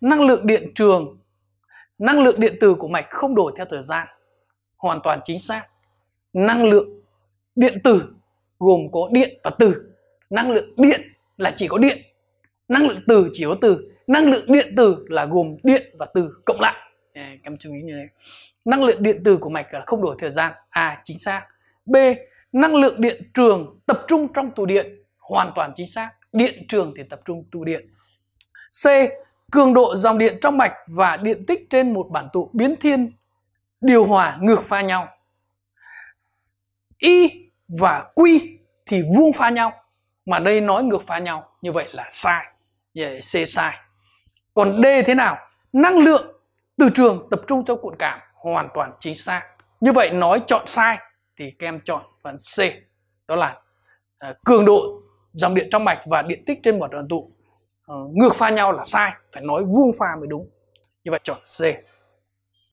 năng lượng điện trường năng lượng điện từ của mạch không đổi theo thời gian hoàn toàn chính xác năng lượng điện tử gồm có điện và từ năng lượng điện là chỉ có điện năng lượng từ chỉ có từ năng lượng điện từ là gồm điện và từ cộng lại em chú ý như thế năng lượng điện từ của mạch là không đổi thời gian a à, chính xác b năng lượng điện trường tập trung trong tụ điện hoàn toàn chính xác điện trường thì tập trung tụ điện c cường độ dòng điện trong mạch và điện tích trên một bản tụ biến thiên điều hòa ngược pha nhau. Y và Q thì vuông pha nhau mà đây nói ngược pha nhau như vậy là sai. Vậy C sai. Còn D thế nào? Năng lượng từ trường tập trung trong cuộn cảm hoàn toàn chính xác. Như vậy nói chọn sai thì kem chọn phần C. Đó là uh, cường độ dòng điện trong mạch và điện tích trên một đoàn tụ Ờ, ngược pha nhau là sai phải nói vuông pha mới đúng như vậy chọn C